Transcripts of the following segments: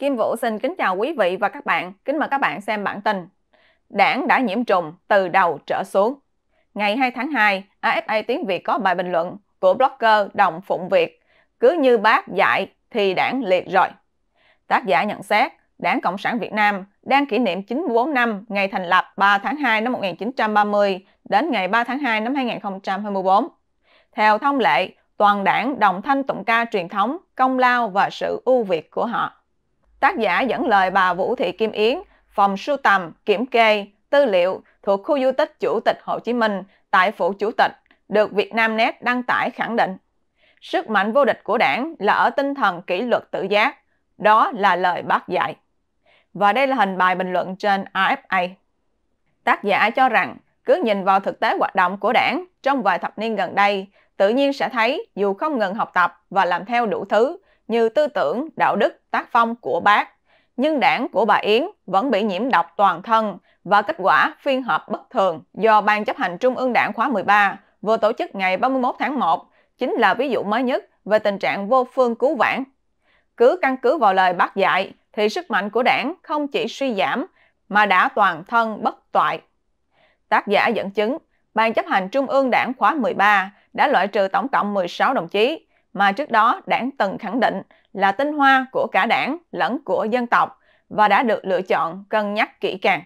Kim Vũ xin kính chào quý vị và các bạn. Kính mời các bạn xem bản tin. Đảng đã nhiễm trùng từ đầu trở xuống. Ngày 2 tháng 2, AFA Tiếng Việt có bài bình luận của blogger Đồng Phụng Việt. Cứ như bác dạy thì đảng liệt rồi. Tác giả nhận xét, Đảng Cộng sản Việt Nam đang kỷ niệm 94 năm ngày thành lập 3 tháng 2 năm 1930 đến ngày 3 tháng 2 năm 2024. Theo thông lệ, toàn đảng đồng thanh tụng ca truyền thống, công lao và sự ưu việt của họ tác giả dẫn lời bà Vũ Thị Kim Yến, phòng sưu tầm, kiểm kê, tư liệu thuộc khu du tích Chủ tịch Hồ Chí Minh tại phủ Chủ tịch được Vietnamnet đăng tải khẳng định. Sức mạnh vô địch của đảng là ở tinh thần kỷ luật tự giác, đó là lời bác dạy. Và đây là hình bài bình luận trên AFA. Tác giả cho rằng, cứ nhìn vào thực tế hoạt động của đảng trong vài thập niên gần đây, tự nhiên sẽ thấy dù không ngừng học tập và làm theo đủ thứ, như tư tưởng, đạo đức, tác phong của bác. Nhưng đảng của bà Yến vẫn bị nhiễm độc toàn thân và kết quả phiên họp bất thường do Ban chấp hành Trung ương Đảng khóa 13 vừa tổ chức ngày 31 tháng 1 chính là ví dụ mới nhất về tình trạng vô phương cứu vãn. Cứ căn cứ vào lời bác dạy thì sức mạnh của đảng không chỉ suy giảm mà đã toàn thân bất toại. Tác giả dẫn chứng, Ban chấp hành Trung ương Đảng khóa 13 đã loại trừ tổng cộng 16 đồng chí, mà trước đó đảng từng khẳng định là tinh hoa của cả đảng lẫn của dân tộc và đã được lựa chọn cân nhắc kỹ càng.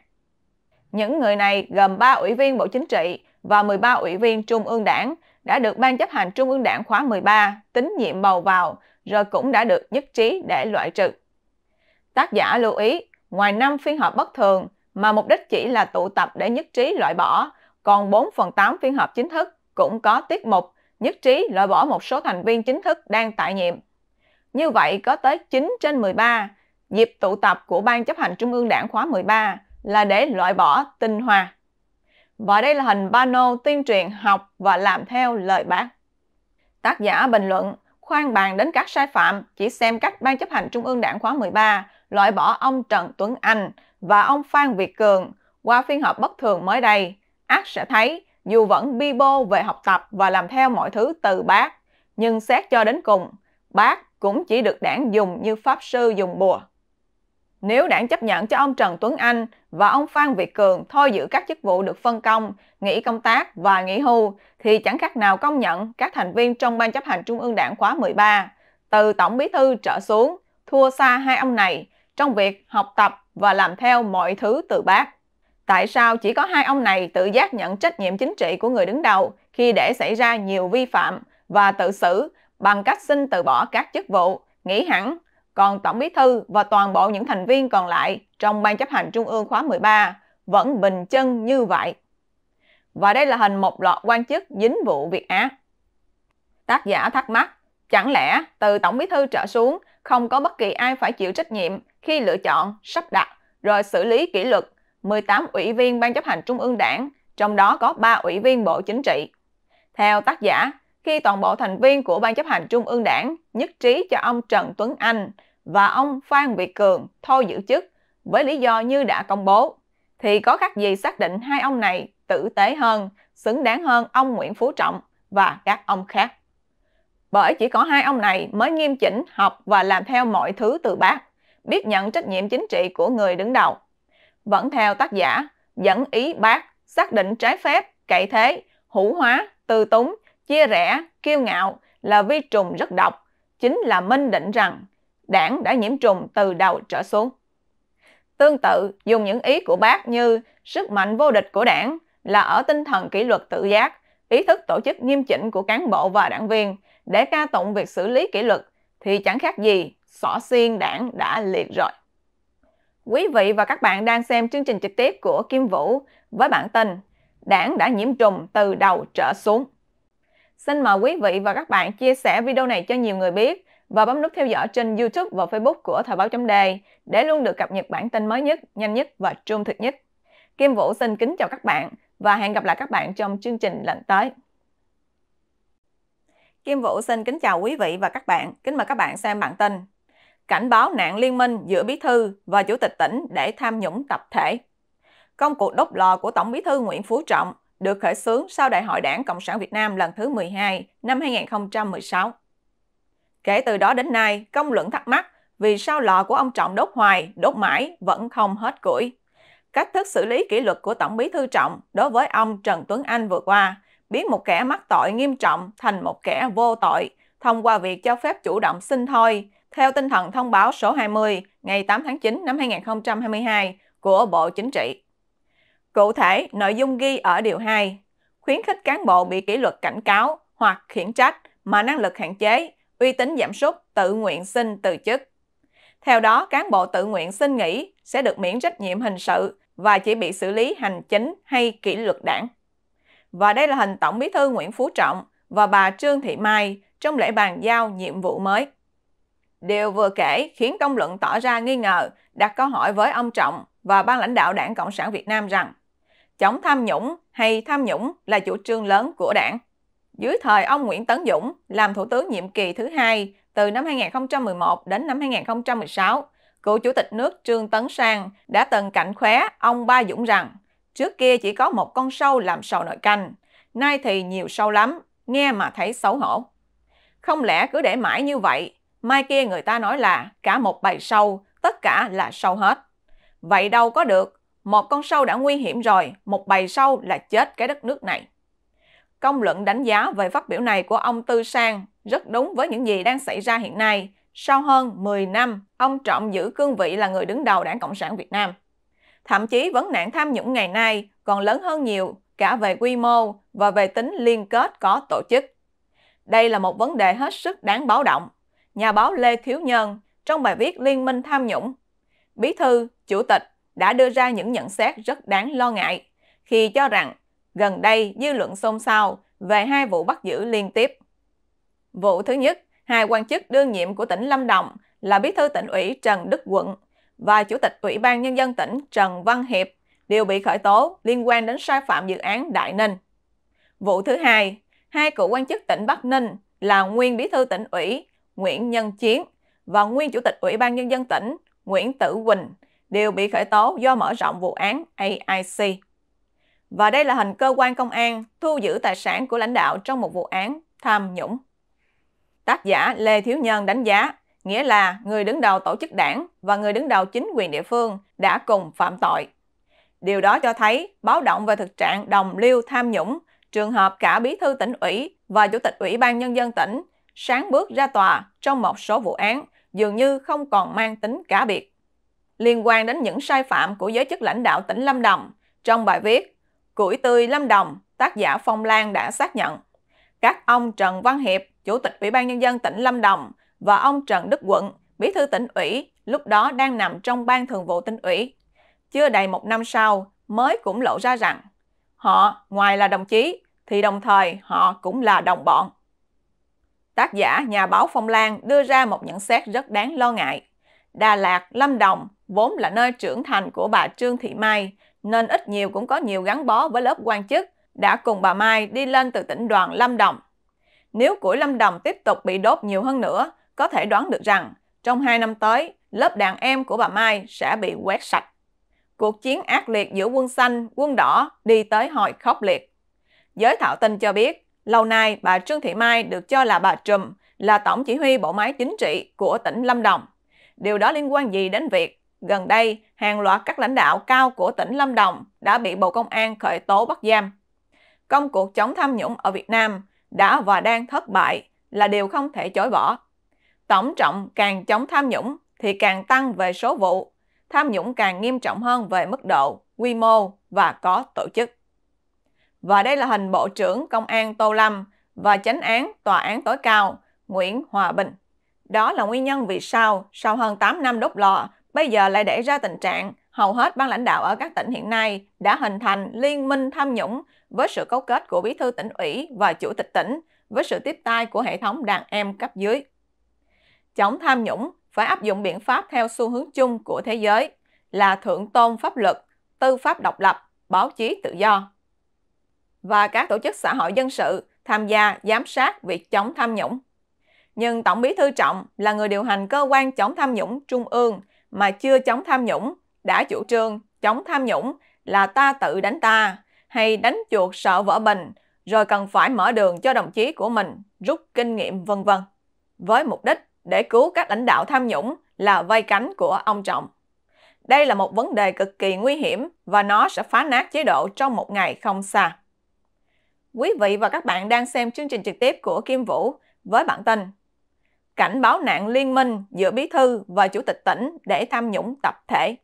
Những người này gồm 3 ủy viên Bộ Chính trị và 13 ủy viên Trung ương Đảng đã được Ban chấp hành Trung ương Đảng khóa 13 tín nhiệm bầu vào rồi cũng đã được nhất trí để loại trừ. Tác giả lưu ý, ngoài 5 phiên họp bất thường mà mục đích chỉ là tụ tập để nhất trí loại bỏ, còn 4 phần 8 phiên họp chính thức cũng có tiết mục nhất trí loại bỏ một số thành viên chính thức đang tại nhiệm. Như vậy có tới 9 trên 13 dịp tụ tập của Ban chấp hành Trung ương Đảng khóa 13 là để loại bỏ tinh hoa. Và đây là hình pano tuyên truyền học và làm theo lời bác. Tác giả bình luận khoan bàn đến các sai phạm, chỉ xem cách Ban chấp hành Trung ương Đảng khóa 13 loại bỏ ông Trần Tuấn Anh và ông Phan Việt Cường qua phiên họp bất thường mới đây. Ác sẽ thấy dù vẫn bi bô về học tập và làm theo mọi thứ từ bác, nhưng xét cho đến cùng, bác cũng chỉ được đảng dùng như pháp sư dùng bùa. Nếu đảng chấp nhận cho ông Trần Tuấn Anh và ông Phan Việt Cường thôi giữ các chức vụ được phân công, nghỉ công tác và nghỉ hưu, thì chẳng khác nào công nhận các thành viên trong Ban chấp hành Trung ương Đảng khóa 13, từ Tổng Bí Thư trở xuống, thua xa hai ông này trong việc học tập và làm theo mọi thứ từ bác. Tại sao chỉ có hai ông này tự giác nhận trách nhiệm chính trị của người đứng đầu khi để xảy ra nhiều vi phạm và tự xử bằng cách xin từ bỏ các chức vụ, nghỉ hẳn, còn Tổng Bí Thư và toàn bộ những thành viên còn lại trong Ban chấp hành Trung ương khóa 13 vẫn bình chân như vậy. Và đây là hình một loạt quan chức dính vụ Việt Á. Tác giả thắc mắc, chẳng lẽ từ Tổng Bí Thư trở xuống không có bất kỳ ai phải chịu trách nhiệm khi lựa chọn, sắp đặt, rồi xử lý kỷ luật 18 ủy viên Ban chấp hành Trung ương Đảng, trong đó có 3 ủy viên Bộ Chính trị. Theo tác giả, khi toàn bộ thành viên của Ban chấp hành Trung ương Đảng nhất trí cho ông Trần Tuấn Anh và ông Phan Việt Cường thôi giữ chức với lý do như đã công bố, thì có khác gì xác định hai ông này tử tế hơn, xứng đáng hơn ông Nguyễn Phú Trọng và các ông khác. Bởi chỉ có hai ông này mới nghiêm chỉnh học và làm theo mọi thứ từ bác, biết nhận trách nhiệm chính trị của người đứng đầu vẫn theo tác giả, dẫn ý bác, xác định trái phép, cậy thế, hữu hóa, tư túng, chia rẽ, kiêu ngạo là vi trùng rất độc, chính là minh định rằng đảng đã nhiễm trùng từ đầu trở xuống. Tương tự, dùng những ý của bác như sức mạnh vô địch của đảng là ở tinh thần kỷ luật tự giác, ý thức tổ chức nghiêm chỉnh của cán bộ và đảng viên để ca tụng việc xử lý kỷ luật thì chẳng khác gì xỏ xiên đảng đã liệt rồi. Quý vị và các bạn đang xem chương trình trực tiếp của Kim Vũ với bản tin Đảng đã nhiễm trùng từ đầu trở xuống. Xin mời quý vị và các bạn chia sẻ video này cho nhiều người biết và bấm nút theo dõi trên YouTube và Facebook của Thời báo chấm đề để luôn được cập nhật bản tin mới nhất, nhanh nhất và trung thực nhất. Kim Vũ xin kính chào các bạn và hẹn gặp lại các bạn trong chương trình lần tới. Kim Vũ xin kính chào quý vị và các bạn. Kính mời các bạn xem bản tin cảnh báo nạn liên minh giữa bí thư và chủ tịch tỉnh để tham nhũng tập thể. Công cuộc đốt lò của Tổng bí thư Nguyễn Phú Trọng được khởi xướng sau Đại hội Đảng Cộng sản Việt Nam lần thứ 12 năm 2016. Kể từ đó đến nay, công luận thắc mắc vì sao lò của ông Trọng đốt hoài, đốt mãi vẫn không hết củi. Cách thức xử lý kỷ luật của Tổng bí thư Trọng đối với ông Trần Tuấn Anh vừa qua biến một kẻ mắc tội nghiêm trọng thành một kẻ vô tội thông qua việc cho phép chủ động xin thôi, theo tinh thần thông báo số 20 ngày 8 tháng 9 năm 2022 của Bộ Chính trị. Cụ thể, nội dung ghi ở điều 2 khuyến khích cán bộ bị kỷ luật cảnh cáo hoặc khiển trách mà năng lực hạn chế, uy tín giảm sút, tự nguyện xin từ chức. Theo đó, cán bộ tự nguyện xin nghỉ sẽ được miễn trách nhiệm hình sự và chỉ bị xử lý hành chính hay kỷ luật đảng. Và đây là hình Tổng Bí thư Nguyễn Phú Trọng và bà Trương Thị Mai trong lễ bàn giao nhiệm vụ mới. Điều vừa kể khiến công luận tỏ ra nghi ngờ, đặt câu hỏi với ông Trọng và ban lãnh đạo Đảng Cộng sản Việt Nam rằng chống tham nhũng hay tham nhũng là chủ trương lớn của đảng. Dưới thời ông Nguyễn Tấn Dũng làm Thủ tướng nhiệm kỳ thứ hai từ năm 2011 đến năm 2016, cựu Chủ tịch nước Trương Tấn Sang đã từng cảnh khóe ông Ba Dũng rằng trước kia chỉ có một con sâu làm sầu nội canh, nay thì nhiều sâu lắm, nghe mà thấy xấu hổ. Không lẽ cứ để mãi như vậy mai kia người ta nói là cả một bầy sâu, tất cả là sâu hết. Vậy đâu có được, một con sâu đã nguy hiểm rồi, một bầy sâu là chết cái đất nước này. Công luận đánh giá về phát biểu này của ông Tư Sang rất đúng với những gì đang xảy ra hiện nay. Sau hơn 10 năm, ông Trọng giữ cương vị là người đứng đầu Đảng Cộng sản Việt Nam. Thậm chí vấn nạn tham nhũng ngày nay còn lớn hơn nhiều cả về quy mô và về tính liên kết có tổ chức. Đây là một vấn đề hết sức đáng báo động nhà báo Lê Khiếu Nhân trong bài viết Liên minh tham nhũng. Bí thư, chủ tịch đã đưa ra những nhận xét rất đáng lo ngại khi cho rằng gần đây dư luận xôn xao về hai vụ bắt giữ liên tiếp. Vụ thứ nhất, hai quan chức đương nhiệm của tỉnh Lâm Đồng là bí thư tỉnh ủy Trần Đức Quận và chủ tịch Ủy ban Nhân dân tỉnh Trần Văn Hiệp đều bị khởi tố liên quan đến sai phạm dự án Đại Ninh. Vụ thứ hai, hai cựu quan chức tỉnh Bắc Ninh là nguyên bí thư tỉnh ủy Nguyễn Nhân Chiến và nguyên Chủ tịch Ủy ban Nhân dân tỉnh Nguyễn Tử Quỳnh đều bị khởi tố do mở rộng vụ án AIC. Và đây là hình cơ quan công an thu giữ tài sản của lãnh đạo trong một vụ án tham nhũng. Tác giả Lê Thiếu Nhân đánh giá, nghĩa là người đứng đầu tổ chức đảng và người đứng đầu chính quyền địa phương đã cùng phạm tội. Điều đó cho thấy báo động về thực trạng đồng liêu tham nhũng, trường hợp cả bí thư tỉnh ủy và chủ tịch ủy ban nhân dân tỉnh sáng bước ra tòa trong một số vụ án dường như không còn mang tính cá biệt. Liên quan đến những sai phạm của giới chức lãnh đạo tỉnh Lâm Đồng, trong bài viết Củi tươi Lâm Đồng, tác giả Phong Lan đã xác nhận, các ông Trần Văn Hiệp, Chủ tịch Ủy ban Nhân dân tỉnh Lâm Đồng và ông Trần Đức Quận, Bí thư tỉnh ủy, lúc đó đang nằm trong ban thường vụ tỉnh ủy. Chưa đầy một năm sau mới cũng lộ ra rằng họ ngoài là đồng chí thì đồng thời họ cũng là đồng bọn tác giả nhà báo Phong Lan đưa ra một nhận xét rất đáng lo ngại. Đà Lạt, Lâm Đồng vốn là nơi trưởng thành của bà Trương Thị Mai, nên ít nhiều cũng có nhiều gắn bó với lớp quan chức, đã cùng bà Mai đi lên từ tỉnh đoàn Lâm Đồng. Nếu củi Lâm Đồng tiếp tục bị đốt nhiều hơn nữa, có thể đoán được rằng trong 2 năm tới, lớp đàn em của bà Mai sẽ bị quét sạch. Cuộc chiến ác liệt giữa quân xanh, quân đỏ đi tới hồi khốc liệt. Giới thảo tin cho biết, Lâu nay, bà Trương Thị Mai được cho là bà Trùm, là tổng chỉ huy bộ máy chính trị của tỉnh Lâm Đồng. Điều đó liên quan gì đến việc gần đây hàng loạt các lãnh đạo cao của tỉnh Lâm Đồng đã bị Bộ Công an khởi tố bắt giam? Công cuộc chống tham nhũng ở Việt Nam đã và đang thất bại là điều không thể chối bỏ. Tổng trọng càng chống tham nhũng thì càng tăng về số vụ, tham nhũng càng nghiêm trọng hơn về mức độ, quy mô và có tổ chức. Và đây là hình Bộ trưởng Công an Tô Lâm và chánh án Tòa án tối cao Nguyễn Hòa Bình. Đó là nguyên nhân vì sao sau hơn 8 năm đốt lò, bây giờ lại để ra tình trạng hầu hết ban lãnh đạo ở các tỉnh hiện nay đã hình thành liên minh tham nhũng với sự cấu kết của bí thư tỉnh ủy và chủ tịch tỉnh với sự tiếp tay của hệ thống đàn em cấp dưới. Chống tham nhũng phải áp dụng biện pháp theo xu hướng chung của thế giới là thượng tôn pháp luật, tư pháp độc lập, báo chí tự do và các tổ chức xã hội dân sự tham gia giám sát việc chống tham nhũng. Nhưng Tổng bí thư Trọng là người điều hành cơ quan chống tham nhũng trung ương mà chưa chống tham nhũng, đã chủ trương chống tham nhũng là ta tự đánh ta hay đánh chuột sợ vỡ bình, rồi cần phải mở đường cho đồng chí của mình rút kinh nghiệm vân vân. Với mục đích để cứu các lãnh đạo tham nhũng là vây cánh của ông Trọng. Đây là một vấn đề cực kỳ nguy hiểm và nó sẽ phá nát chế độ trong một ngày không xa. Quý vị và các bạn đang xem chương trình trực tiếp của Kim Vũ với bản tin Cảnh báo nạn liên minh giữa Bí Thư và Chủ tịch tỉnh để tham nhũng tập thể.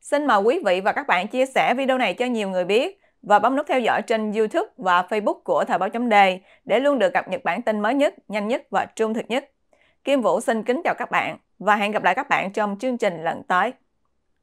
Xin mời quý vị và các bạn chia sẻ video này cho nhiều người biết và bấm nút theo dõi trên YouTube và Facebook của Thời báo chấm đề để luôn được cập nhật bản tin mới nhất, nhanh nhất và trung thực nhất. Kim Vũ xin kính chào các bạn và hẹn gặp lại các bạn trong chương trình lần tới.